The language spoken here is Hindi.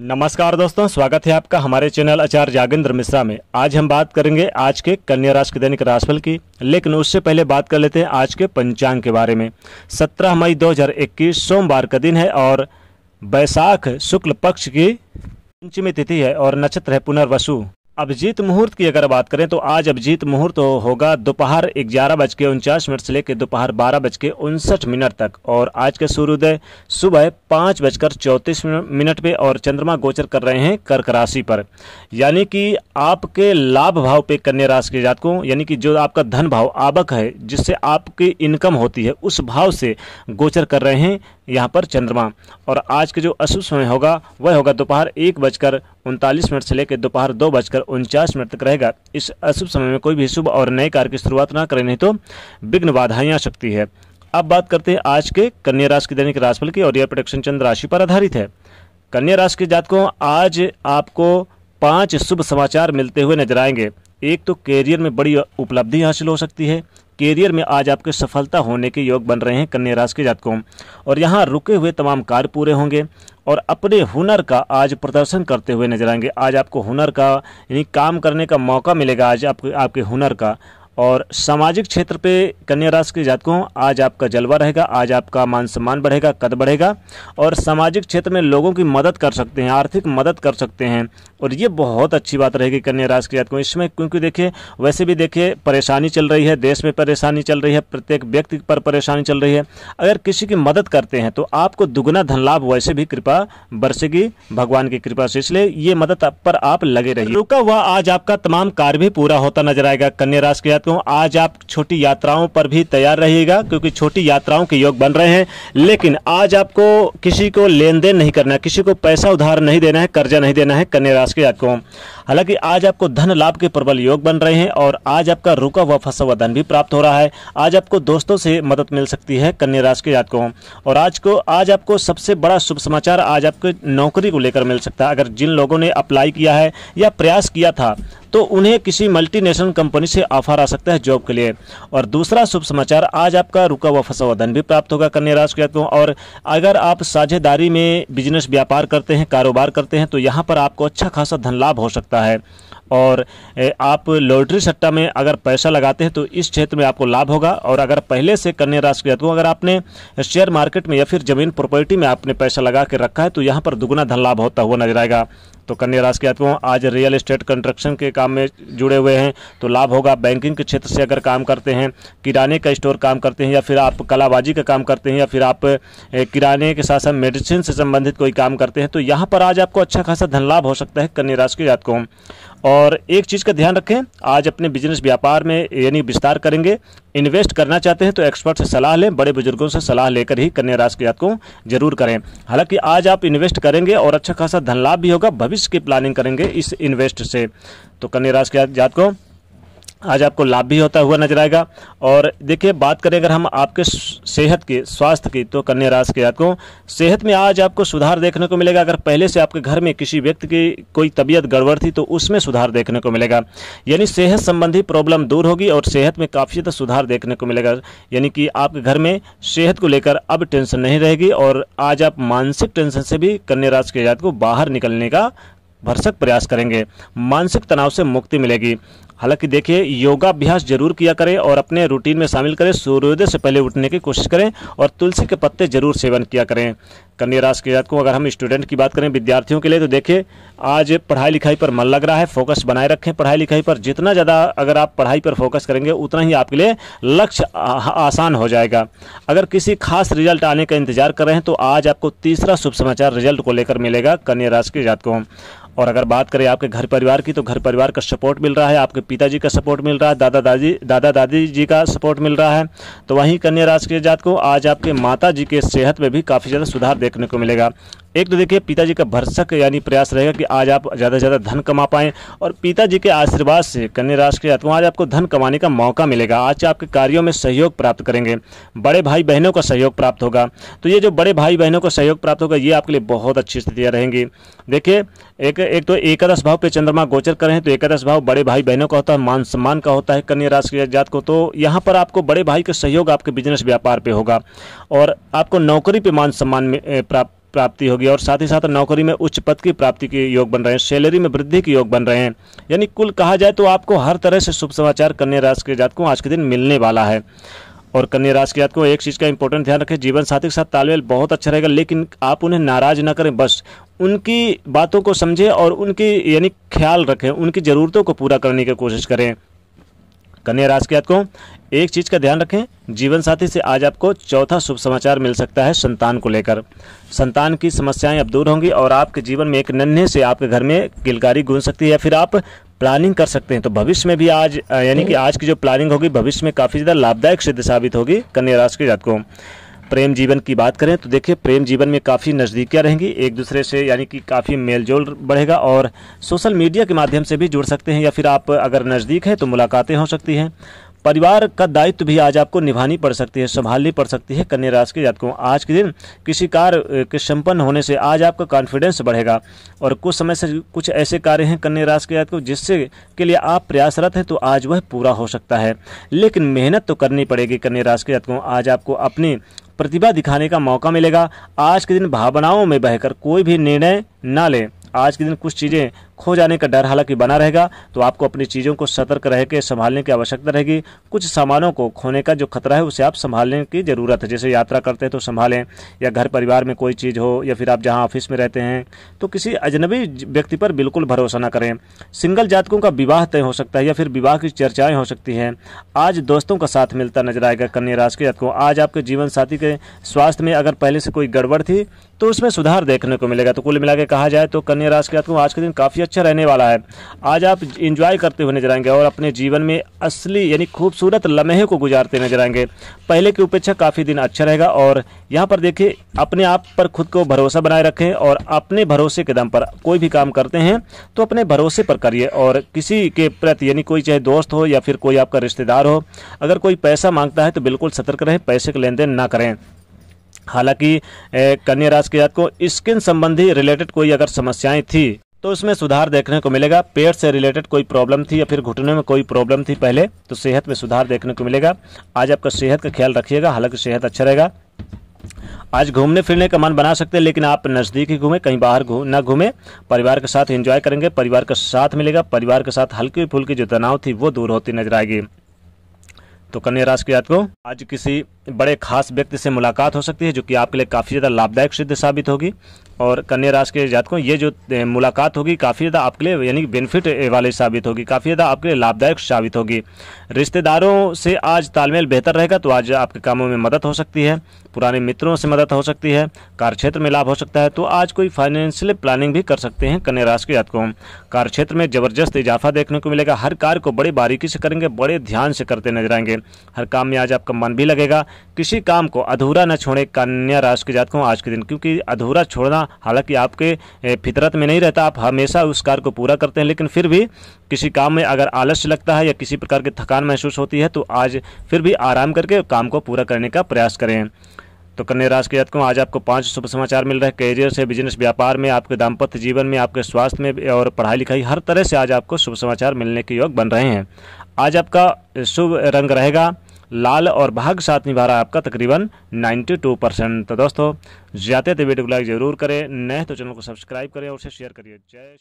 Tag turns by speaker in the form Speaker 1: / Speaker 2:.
Speaker 1: नमस्कार दोस्तों स्वागत है आपका हमारे चैनल आचार्य जागेंद्र मिश्रा में आज हम बात करेंगे आज के कन्या राशि के दैनिक राशिफल की लेकिन उससे पहले बात कर लेते हैं आज के पंचांग के बारे में 17 मई 2021 सोमवार का दिन है और बैसाख शुक्ल पक्ष की पंचमी तिथि है और नक्षत्र है पुनर्वसु अभिजीत मुहूर्त की अगर बात करें तो आज अभिजीत मुहूर्त होगा दोपहर ग्यारह बज के उनचास मिनट से लेकर दोपहर बारह बज के उनसठ मिनट तक और आज का सूर्योदय सुबह पाँच बजकर चौंतीस मिनट पे और चंद्रमा गोचर कर रहे हैं कर्क राशि पर यानी कि आपके लाभ भाव पे कन्या राशि के जातकों यानी कि जो आपका धन भाव आवक है जिससे आपकी इनकम होती है उस भाव से गोचर कर रहे हैं यहाँ पर चंद्रमा और आज के जो अशुभ समय होगा वह होगा दोपहर एक बजकर उनतालीस मिनट से लेकर दोपहर दो बजकर उनचास मिनट तक रहेगा इस अशुभ समय में कोई भी शुभ और नए कार्य की शुरुआत ना करें नहीं तो विघ्न बाधाएं आ सकती है अब बात करते हैं आज के कन्या राशि के दैनिक राशिफल की और यह प्रोडक्शन चंद्र राशि पर आधारित है कन्या राशि के जातकों आज आपको पांच शुभ समाचार मिलते हुए नजर आएंगे एक तो कैरियर में बड़ी उपलब्धि हासिल हो सकती है कैरियर में आज आपके सफलता होने के योग बन रहे हैं कन्या राशि के जातकों और यहाँ रुके हुए तमाम कार्य पूरे होंगे और अपने हुनर का आज प्रदर्शन करते हुए नजर आएंगे आज आपको हुनर का यानी काम करने का मौका मिलेगा आज आपके आपके हुनर का और सामाजिक क्षेत्र पे कन्या राशि के जातकों आज आपका जलवा रहेगा आज आपका मान सम्मान बढ़ेगा कद बढ़ेगा और सामाजिक क्षेत्र में लोगों की मदद कर सकते हैं आर्थिक मदद कर सकते हैं और ये बहुत अच्छी बात रहेगी कन्या राशि के जातकों इसमें क्योंकि देखिए वैसे भी देखिए परेशानी चल रही है देश में परेशानी चल रही है प्रत्येक व्यक्ति पर परेशानी चल रही है अगर किसी की मदद करते हैं तो आपको दुगुना धन लाभ वैसे भी कृपा बरसेगी भगवान की कृपा से इसलिए ये मदद पर आप लगे रहिए रुका हुआ आज आपका तमाम कार्य भी पूरा होता नजर आएगा कन्या राशि के जातकों दोस्तों आज आप छोटी यात्राओं पर भी तैयार रहिएगा क्योंकि छोटी यात्राओं के योग बन रहे हैं लेकिन आज आपको किसी को लेन देन नहीं करना है किसी को पैसा उधार नहीं देना है कर्जा नहीं देना है कन्या राशि के जातकों हालांकि आज आपको धन लाभ के प्रबल योग बन रहे हैं और आज आपका रुका हुआ फंसा हुआ धन भी प्राप्त हो रहा है आज आपको दोस्तों से मदद मिल सकती है कन्या राशि के जातकों और आज को आज आपको सबसे बड़ा शुभ समाचार आज आपके नौकरी को लेकर मिल सकता है अगर जिन लोगों ने अप्लाई किया है या प्रयास किया था तो उन्हें किसी मल्टीनेशनल कंपनी से ऑफर आ सकता है जॉब के लिए और दूसरा शुभ समाचार आज आपका रुका हुआ फंसा हुआ धन भी प्राप्त होगा कन्या राशि के जातकों और अगर आप साझेदारी में बिजनेस व्यापार करते हैं कारोबार करते हैं तो यहाँ पर आपको अच्छा खासा धन लाभ हो सकता है सकता है और आप लॉटरी सट्टा में अगर पैसा लगाते हैं तो इस क्षेत्र में आपको लाभ होगा और अगर पहले से कन्या राशि के जातकों अगर आपने शेयर मार्केट में या फिर जमीन प्रॉपर्टी में आपने पैसा लगा के रखा है तो यहाँ पर दुगुना धन लाभ होता हुआ नजर आएगा तो कन्या राशि के जातकों आज रियल एस्टेट कंस्ट्रक्शन के काम में जुड़े हुए हैं तो लाभ होगा बैंकिंग के क्षेत्र से अगर काम करते हैं किराने का स्टोर काम करते हैं या फिर आप कलाबाजी का काम करते हैं या फिर आप किराने के साथ साथ मेडिसिन से संबंधित कोई काम करते हैं तो यहाँ पर आज आपको अच्छा खासा धन लाभ हो सकता है कन्या राशि के जातकों और एक चीज़ का ध्यान रखें आज अपने बिजनेस व्यापार में यानी विस्तार करेंगे इन्वेस्ट करना चाहते हैं तो एक्सपर्ट से सलाह लें बड़े बुजुर्गों से सलाह लेकर ही कन्या राशि के जातकों जरूर करें हालांकि आज आप इन्वेस्ट करेंगे और अच्छा खासा धन लाभ भी होगा भविष्य भविष्य की प्लानिंग करेंगे इस इन्वेस्ट से तो कन्या राशि जात को आज आपको लाभ भी होता हुआ नजर आएगा और देखिए बात करें अगर हम आपके सेहत की स्वास्थ्य की तो कन्या राशि के आपको सेहत में आज आपको सुधार देखने को मिलेगा अगर पहले से आपके घर में किसी व्यक्ति की कोई तबीयत गड़बड़ थी तो उसमें सुधार देखने को मिलेगा यानी सेहत संबंधी प्रॉब्लम दूर होगी और सेहत में काफ़ी ज़्यादा सुधार देखने को मिलेगा यानी कि आपके घर में सेहत को लेकर अब टेंशन नहीं रहेगी और आज आप मानसिक टेंशन से भी कन्या राशि के जात को बाहर निकलने का भरसक प्रयास करेंगे मानसिक तनाव से मुक्ति मिलेगी हालांकि देखिए योगाभ्यास जरूर किया करें और अपने रूटीन में शामिल करें सूर्योदय से पहले उठने की कोशिश करें और तुलसी के पत्ते जरूर सेवन किया करें कन्या राशि के को अगर हम स्टूडेंट की बात करें विद्यार्थियों के लिए तो देखिए आज पढ़ाई लिखाई पर मन लग रहा है फोकस बनाए रखें पढ़ाई लिखाई पर जितना ज़्यादा अगर आप पढ़ाई पर फोकस करेंगे उतना ही आपके लिए लक्ष्य आसान हो जाएगा अगर किसी खास रिजल्ट आने का इंतजार कर रहे हैं तो आज आपको तीसरा शुभ समाचार रिजल्ट को लेकर मिलेगा कन्या राशि के को और अगर बात करें आपके घर परिवार की तो घर परिवार का सपोर्ट मिल रहा है आपके पिताजी का सपोर्ट मिल रहा है दादा दादी दादा दादी जी का सपोर्ट मिल रहा है तो वहीं कन्या राशि के जात को आज आपके माता जी के सेहत में भी काफ़ी ज़्यादा सुधार देखने को मिलेगा एक तो देखिए पिताजी का भरसक यानी प्रयास रहेगा कि आज आप ज़्यादा से ज़्यादा धन कमा पाएँ और पिताजी के आशीर्वाद से कन्या राशि के आत्मा आज आपको धन कमाने का मौका मिलेगा आज आपके कार्यों में सहयोग प्राप्त करेंगे बड़े भाई बहनों का सहयोग प्राप्त होगा तो ये जो बड़े भाई बहनों का सहयोग प्राप्त होगा ये आपके लिए बहुत अच्छी स्थितियाँ रहेंगी देखिए एक एक तो एकादश भाव पे चंद्रमा गोचर करें तो एकादश भाव बड़े भाई बहनों का होता है मान सम्मान का होता है कन्या राशि के जात को तो यहाँ पर आपको बड़े भाई का सहयोग आपके बिजनेस व्यापार पे होगा और आपको नौकरी पे मान सम्मान प्राप्त प्राप्ति होगी और साथ ही साथ नौकरी में उच्च पद की प्राप्ति के योग बन रहे हैं सैलरी में वृद्धि के योग बन रहे हैं यानी कुल कहा जाए तो आपको हर तरह से शुभ समाचार कन्या राशि के जातकों आज के दिन मिलने वाला है और कन्या राशि के जातकों एक चीज़ का इंपॉर्टेंट ध्यान रखें जीवन साथी के साथ तालमेल बहुत अच्छा रहेगा लेकिन आप उन्हें नाराज ना करें बस उनकी बातों को समझें और उनकी यानी ख्याल रखें उनकी ज़रूरतों को पूरा करने की कोशिश करें कन्या राशि के आपको एक चीज़ का ध्यान रखें जीवन साथी से आज आपको चौथा शुभ समाचार मिल सकता है संतान को लेकर संतान की समस्याएं अब दूर होंगी और आपके जीवन में एक नन्हे से आपके घर में गिलकारी गूंज सकती है या फिर आप प्लानिंग कर सकते हैं तो भविष्य में भी आज यानी कि आज की जो प्लानिंग होगी भविष्य में काफ़ी ज़्यादा लाभदायक सिद्ध साबित होगी कन्या राशि के जातकों प्रेम जीवन की बात करें तो देखिए प्रेम जीवन में काफ़ी नज़दीकियाँ रहेंगी एक दूसरे से यानी कि काफ़ी मेल जोल बढ़ेगा और सोशल मीडिया के माध्यम से भी जुड़ सकते हैं या फिर आप अगर नज़दीक हैं तो मुलाकातें हो सकती हैं परिवार का दायित्व भी आज आपको निभानी पड़ सकती है संभालनी पड़ सकती है कन्या राशि के जातकों आज के दिन किसी कार्य के संपन्न होने से आज आपका कॉन्फिडेंस बढ़ेगा और कुछ समय से कुछ ऐसे कार्य हैं कन्या राशि के जातकों जिससे के लिए आप प्रयासरत हैं तो आज वह पूरा हो सकता है लेकिन मेहनत तो करनी पड़ेगी कन्या राशि के जातकों आज आपको अपनी प्रतिभा दिखाने का मौका मिलेगा आज के दिन भावनाओं में बहकर कोई भी निर्णय ना लें आज के दिन कुछ चीज़ें खो जाने का डर हालांकि बना रहेगा तो आपको अपनी चीज़ों को सतर्क रह के संभालने की आवश्यकता रहेगी कुछ सामानों को खोने का जो खतरा है उसे आप संभालने की ज़रूरत है जैसे यात्रा करते हैं तो संभालें या घर परिवार में कोई चीज़ हो या फिर आप जहाँ ऑफिस में रहते हैं तो किसी अजनबी व्यक्ति पर बिल्कुल भरोसा ना करें सिंगल जातकों का विवाह तय हो सकता है या फिर विवाह की चर्चाएं हो सकती हैं आज दोस्तों का साथ मिलता नजर आएगा कन्या राशि के जातकों आज आपके जीवन साथी के स्वास्थ्य में अगर पहले से कोई गड़बड़ थी तो उसमें सुधार देखने को मिलेगा तो कुल मिला कहा जाए तो कन्या राशि के जातकों आज के दिन काफ़ी अच्छा रहने वाला है आज आप इंजॉय करते हुए नजर आएंगे और अपने जीवन में असली यानी खूबसूरत लम्हे को गुजारते नजर आएंगे पहले की उपेक्षा काफ़ी दिन अच्छा रहेगा और यहाँ पर देखिए अपने आप पर खुद को भरोसा बनाए रखें और अपने भरोसे के दम पर कोई भी काम करते हैं तो अपने भरोसे पर करिए और किसी के प्रति यानी कोई चाहे दोस्त हो या फिर कोई आपका रिश्तेदार हो अगर कोई पैसा मांगता है तो बिल्कुल सतर्क रहें पैसे के लेन देन ना करें हालांकि कन्या राशि के जात को स्किन संबंधी रिलेटेड कोई अगर समस्याएं थी तो उसमें सुधार देखने को मिलेगा पेट से रिलेटेड कोई प्रॉब्लम थी या फिर घुटने में कोई प्रॉब्लम थी पहले तो सेहत में सुधार देखने को मिलेगा आज आपका सेहत का ख्याल रखिएगा हालांकि सेहत अच्छा रहेगा आज घूमने फिरने का मन बना सकते हैं लेकिन आप नज़दीक ही घूमें कहीं बाहर घूम ना घूमें परिवार के साथ एंजॉय करेंगे परिवार का साथ मिलेगा परिवार के साथ हल्की फुल्की जो तनाव थी वो दूर होती नजर आएगी तो कन्या राशि के रात आज किसी बड़े खास व्यक्ति से मुलाकात हो सकती है जो कि आपके लिए काफ़ी ज़्यादा लाभदायक सिद्ध साबित होगी और कन्या राशि के जातकों ये जो मुलाकात होगी काफ़ी ज़्यादा आपके लिए यानी बेनिफिट वाली साबित होगी काफ़ी ज़्यादा आपके लिए लाभदायक साबित होगी रिश्तेदारों से आज तालमेल बेहतर रहेगा तो आज आपके कामों में मदद हो सकती है पुराने मित्रों से मदद हो सकती है कार्य क्षेत्र में लाभ हो सकता है तो आज कोई फाइनेंशियल प्लानिंग भी कर सकते हैं कन्या राशि के जातकों कार्य क्षेत्र में ज़बरदस्त इजाफा देखने को मिलेगा हर कार्य को बड़ी बारीकी से करेंगे बड़े ध्यान से करते नजर आएंगे हर काम में आज आपका मन भी लगेगा किसी काम को अधूरा न छोड़े कन्या राशि के जातकों आज के दिन क्योंकि अधूरा छोड़ना हालांकि आपके फितरत में नहीं रहता आप हमेशा उस कार्य को पूरा करते हैं लेकिन फिर भी किसी काम में अगर आलस्य लगता है या किसी प्रकार की थकान महसूस होती है तो आज फिर भी आराम करके काम को पूरा करने का प्रयास करें तो कन्या राशि के जातकों आज आपको पांच शुभ समाचार मिल रहे हैं कैरियर से बिजनेस व्यापार में आपके दाम्पत्य जीवन में आपके स्वास्थ्य में और पढ़ाई लिखाई हर तरह से आज आपको शुभ समाचार मिलने के योग बन रहे हैं आज आपका शुभ रंग रहेगा लाल और भाग साथ निभा रहा है आपका तकरीबन 92 परसेंट तो दोस्तों ज़्यादा थे वीडियो को लाइक ज़रूर करें नए तो चैनल को सब्सक्राइब करें और उसे शेयर करिए जय